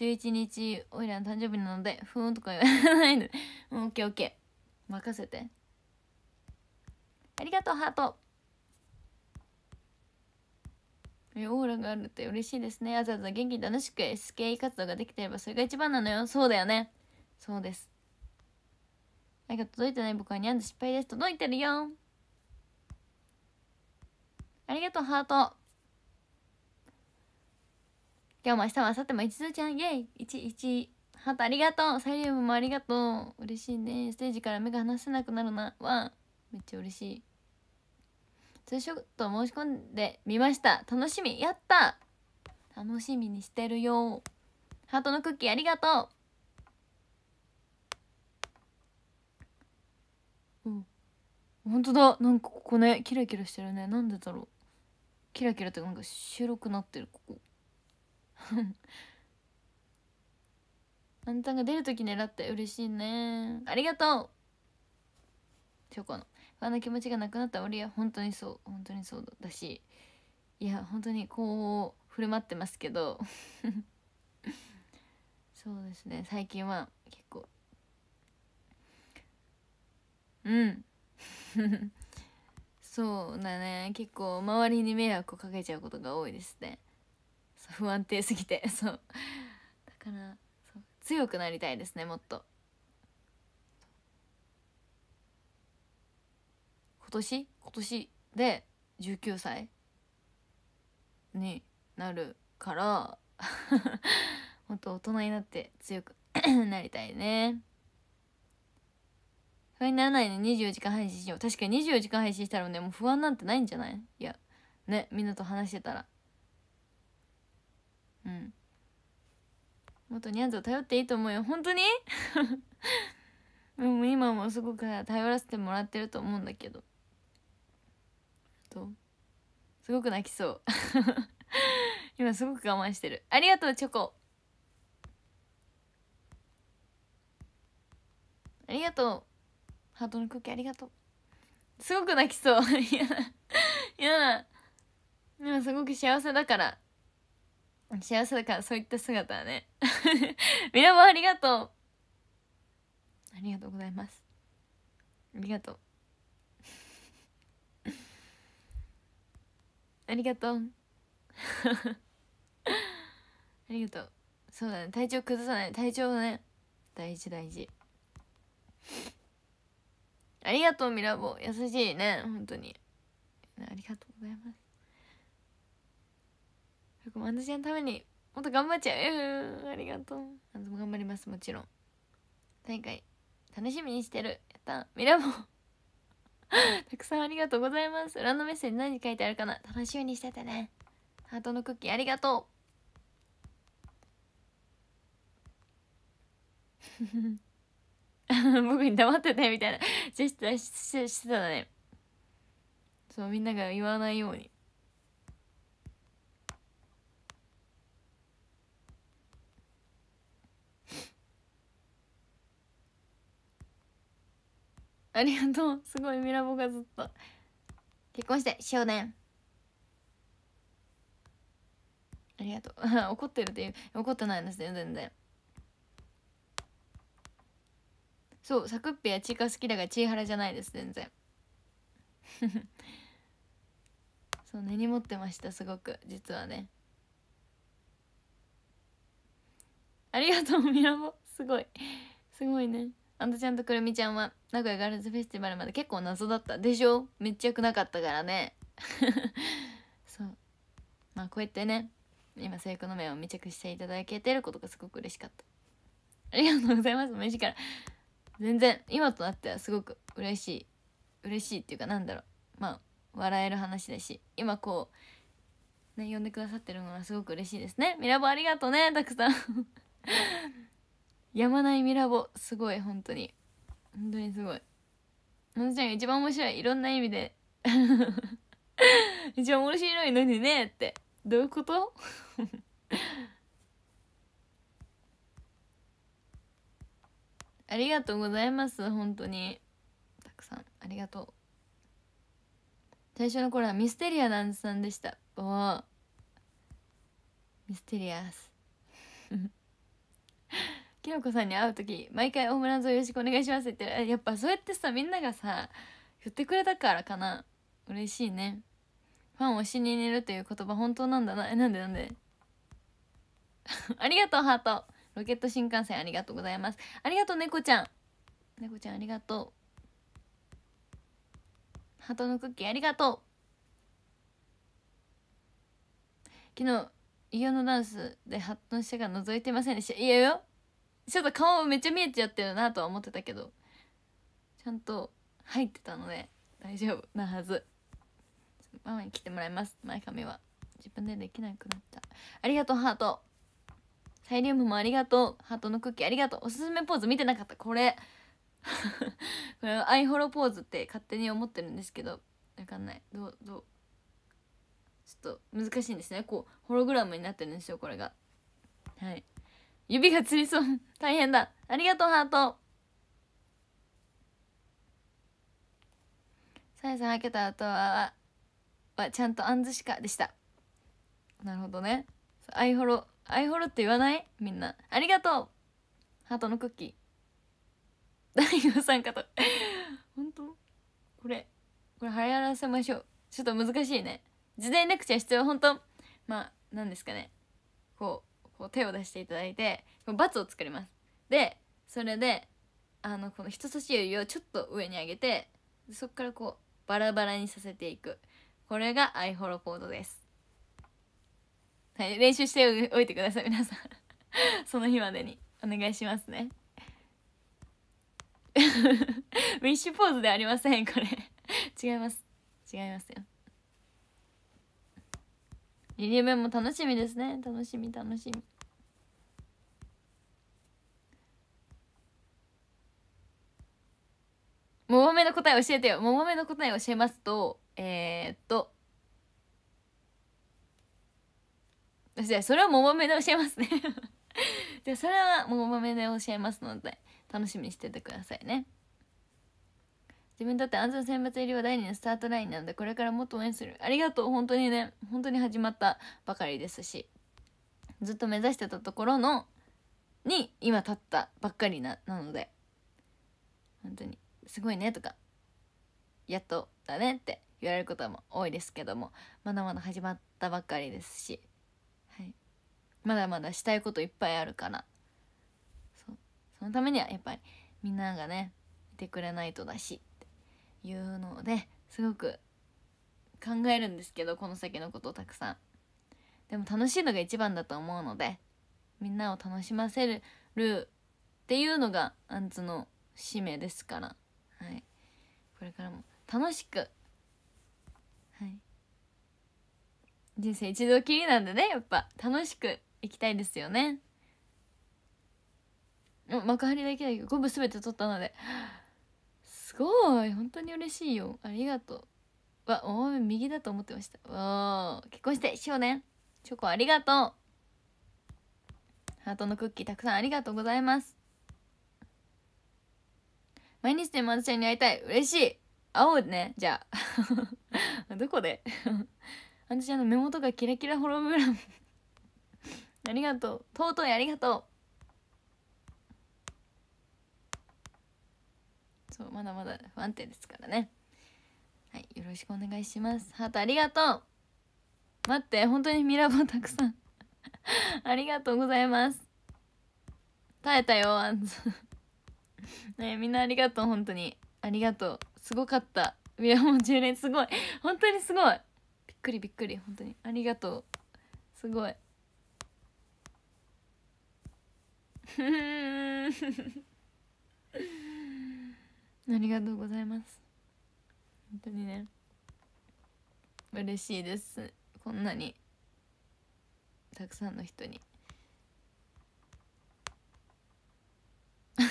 う。11日、おいらの誕生日なので、ふーんとか言わないで。う オッケーオッケー。任せて。ありがとう、ハート。え、オーラがあるって嬉しいですね。あざあざ元気に楽しく SKE 活動ができてればそれが一番なのよ。そうだよね。そうです。なんか届いてない僕はにゃんで失敗です。届いてるよ。ありがとう、ハート。今日も明日も明後日も一途ちゃんイェイ一一ハートありがとうサイリウムもありがとう嬉しいねステージから目が離せなくなるなわめっちゃ嬉しいツーショット申し込んでみました楽しみやった楽しみにしてるよハートのクッキーありがとううん本当だなんかここねキラキラしてるねなんでだろうキラキラってなんか白くなってるここ あんたが出る時狙って嬉しいねありがとうチョコの不安な気持ちがなくなった俺は本当にそう本当にそうだしいや本当にこう振る舞ってますけど そうですね最近は結構うん そうだね結構周りに迷惑をかけちゃうことが多いですね不安定すぎて そうだから強くなりたいですねもっと今年今年で19歳になるから もっと大人になって強く なりたいね不安にならないね24時間配信しよう確かに24時間配信したらねもう不安なんてないんじゃないいやねみんなと話してたらうんもっとニャンズを頼っていいと思うよ本当にで も今もすごく頼らせてもらってると思うんだけどとすごく泣きそう 今すごく我慢してるありがとうチョコありがとうハートの空気ありがとうすごく泣きそう嫌だ嫌だ今すごく幸せだから幸せだからそういった姿はね皆も ありがとうありがとうございますありがとう ありがとう ありがとうそうだね体調崩さない体調ね大事大事ありがとうミラボ優しいね本当にありがとうございますも私のためにもっと頑張っちゃう ありがとうあの頑張りますもちろん大会楽しみにしてるやったミラボたくさんありがとうございますランドメッセージ何書いてあるかな楽しみにしててねハートのクッキーありがとう 僕に黙っててみたいなジェスチャーしてたねそうみんなが言わないようにありがとうすごいミラボがずっと結婚して少年。ありがとう 怒ってるっていう怒ってないんですよ全然そうサクッピやチーカ好きだがチーハラじゃないです全然 そう根に持ってましたすごく実はねありがとうミラボすごい すごいねあんたちゃんとくるみちゃんは名古屋ガールズフェスティバルまで結構謎だったでしょめっちゃ良くなかったからね そうまあこうやってね今成功の面を密着していただけてることがすごく嬉しかったありがとうございます飯から全然今となってはすごく嬉しい嬉しいっていうかなんだろうまあ笑える話だし今こうね呼んでくださってるのはすごく嬉しいですねミラボありがとうねたくさんやまないミラボすごい本当に本当にすごいのずちゃんが一番面白いいろんな意味で 一番面白いのにねってどういうこと ありがとうございます本当にたくさんありがとう最初の頃はミステリアダンスさんでしたおミステリアス きのこさんに会う時毎回大村さんよろしくお願いしますって言ってやっぱそうやってさみんながさ言ってくれたからかな嬉しいねファンを死に入れるという言葉本当なんだなえなんでなんで ありがとうハートロケット新幹線ありがとうございますありがとう猫ちゃん猫ちゃんありがとうハートのクッキーありがとう昨日イオのダンスでハットのしてか覗いてませんでしたいやよちょっと顔めっちゃ見えちゃってるなとは思ってたけどちゃんと入ってたので大丈夫なはずママに来てもらいます前髪は自分でできなくなったありがとうハートサイリウムもありがとうハートのクッキーありがとうおすすめポーズ見てなかったこれ これアイホロポーズって勝手に思ってるんですけどわかんないどうどうちょっと難しいんですねこうホログラムになってるんですよこれがはい指がつりそう。大変だ。ありがとう、ハート。さやさん、開けた後は、は、ちゃんとアンズシカでした。なるほどね。アイホロ、アイホロって言わないみんな。ありがとうハートのクッキー。大悟さんかと。本当これ、これ流行らせましょう。ちょっと難しいね。事前レクチャー必要、本当まあ、なんですかね。こう、こう手を出していただいてこう罰を作りますでそれであのこの人差し指をちょっと上に上げてそこからこうバラバラにさせていくこれがアイホロコードですはい練習しておいてください皆さん その日までにお願いしますね ウィッシュポーズではありませんこれ違います違いますよ2流目も楽しみですね楽しみ楽しみももめの答え教えてよももめの答え教えますとえー、っとじゃあそれはももめで教えますね じゃあそれはももめで教えますので楽しみにしててくださいね自分にとって安全選抜入りは第2のスタートラインなのでこれからもっと応援するありがとう本当にね本当に始まったばかりですしずっと目指してたところのに今立ったばっかりななので本当にすごいねとかやっとだねって言われることも多いですけどもまだまだ始まったばっかりですし、はい、まだまだしたいこといっぱいあるからそのためにはやっぱりみんながねいてくれないとだしいうのですごく考えるんですけどこの先のことをたくさんでも楽しいのが一番だと思うのでみんなを楽しませるっていうのがアンツの使命ですから、はい、これからも楽しく、はい、人生一度きりなんでねやっぱ楽しくいきたいですよね幕張だけだけど5部全て取ったのですごい本当に嬉しいよありがとうわお前右だと思ってましたわ結婚して少年チョコありがとうハートのクッキーたくさんありがとうございます毎日でまずちゃんに会いたい嬉しい会おうねじゃあ どこであんちゃんの目元がキラキラホログラムありがとうとうとうありがとうそうまだまだ不安定ですからねはいよろしくお願いしますハートありがとう待って本当にミラボたくさん ありがとうございます耐えたよアンズ ねみんなありがとう本当にありがとうすごかったミラボ10連すごい本当にすごいびっくりびっくり本当にありがとうすごい m m ありがとうございます本当にね嬉しいですこんなにたくさんの人に 支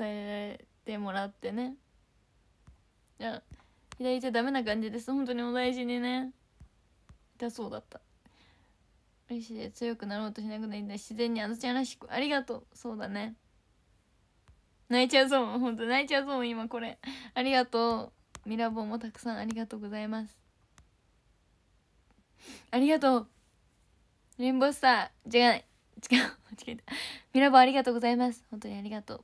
えられてもらってねいや左手ゃダメな感じです本当にお大事にね痛そうだった嬉しい強くなろうとしなくなりたい自然にあずちゃんらしくありがとうそうだね泣いちゃうぞもんほんと泣いちゃうぞもん今これありがとうミラボーもたくさんありがとうございますありがとうレインボースター違う違う間違えたミラボーありがとうございます本当にありがとう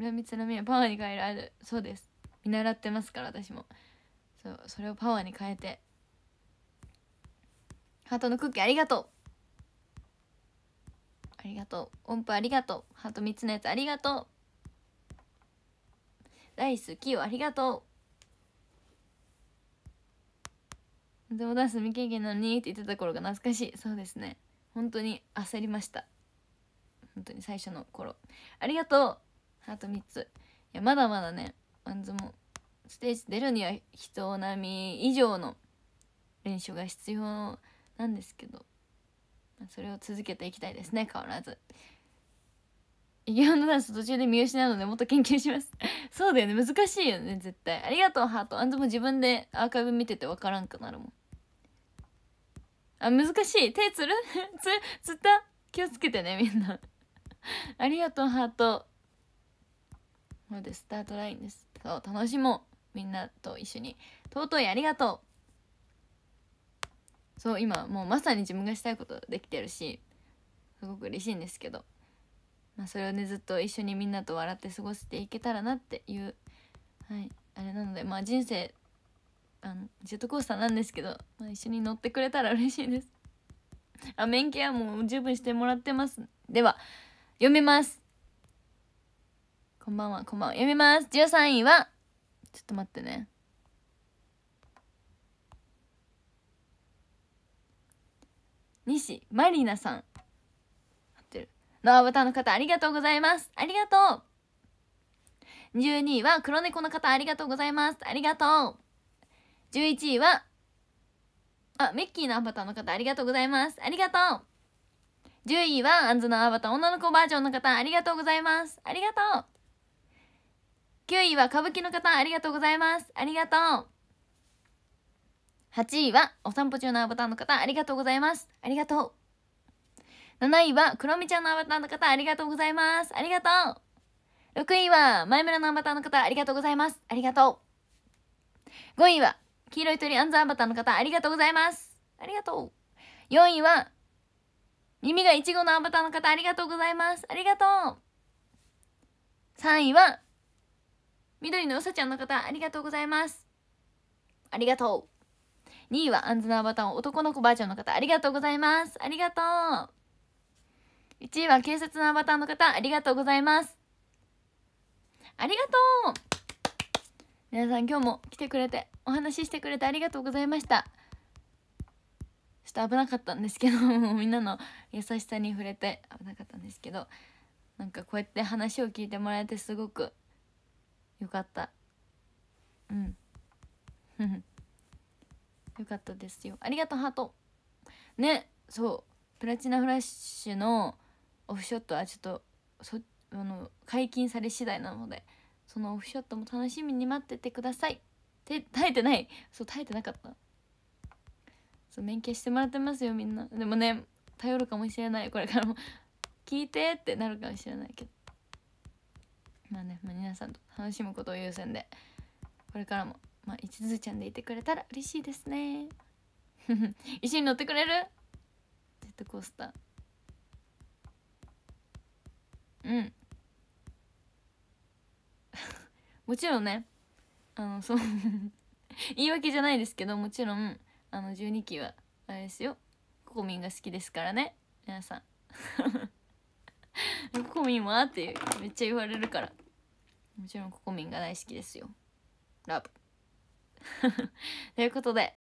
ミラミツのみはパワーに変えられるそうです見習ってますから私もそうそれをパワーに変えてハートのクッキーありがとうりがとう音符ありがとうハート3つのやつありがとうライスキヨありがとうでもダンス未経験なのにって言ってた頃が懐かしいそうですね本当に焦りました本当に最初の頃ありがとうハート3ついやまだまだねワンズもステージ出るには人並み以上の練習が必要なんですけどそれを続けていきたいですね変わらず異形のダンス途中で見失うのでもっと研究します そうだよね難しいよね絶対ありがとうハートあんたも自分でアーカイブ見てて分からんくなるもんあ難しい手つる つつった気をつけてねみんな ありがとうハートこれでスタートラインですそう楽しもうみんなと一緒に尊いありがとうそう今もうまさに自分がしたいことできてるしすごく嬉しいんですけど、まあ、それをねずっと一緒にみんなと笑って過ごしていけたらなっていう、はい、あれなのでまあ人生あのジェットコースターなんですけど、まあ、一緒に乗ってくれたら嬉しいです。あ免許はもう十分してもらってます。では読みます。こんばんはこんばんは読みます。13位はちょっと待ってね。西リーナさん合ってるノアボタンの方ありがとうございますありがとう12位は黒猫の方ありがとうございますありがとう11位はあミッキーのアバターの方ありがとうございますありがとう10位はアンズのアバター女の子バージョンの方ありがとうございますありがとう9位は歌舞伎の方ありがとうございますありがとう8位はお散歩中のアバターの方ありがとうございますありがとう7位はクロミちゃんのアバターの方ありがとうございますありがとう6位は前村のアバターの方ありがとうございますありがとう5位は黄色い鳥アンザーアバターの方ありがとうございますありがとう4位は耳がいちごのアバターの方ありがとうございますありがとう3位は緑のうさちゃんの方ありがとうございますありがとう2位はアンズナーバタン男の子バージョンの方ありがとうございますありがとう1位は警察のアバターの方ありがとうございますありがとう皆さん今日も来てくれてお話ししてくれてありがとうございましたちょっと危なかったんですけど みんなの優しさに触れて危なかったんですけどなんかこうやって話を聞いてもらえてすごくよかったうんよかったですよありがとうハートねそうプラチナフラッシュのオフショットはちょっとあの解禁され次第なのでそのオフショットも楽しみに待っててくださいて耐えてないそう耐えてなかったそう免許してもらってますよみんなでもね頼るかもしれないこれからも聞いてってなるかもしれないけどまあね、まあ、皆さんと楽しむことを優先でこれからもまあ、いちずちゃんでいてくれたら嬉しいですね 一緒に乗ってくれるジェットコースターうん もちろんねあのそう 言い訳じゃないですけどもちろんあの12期はあれですよココミンが好きですからね皆さんココミンはってめっちゃ言われるからもちろんココミンが大好きですよラブ ということで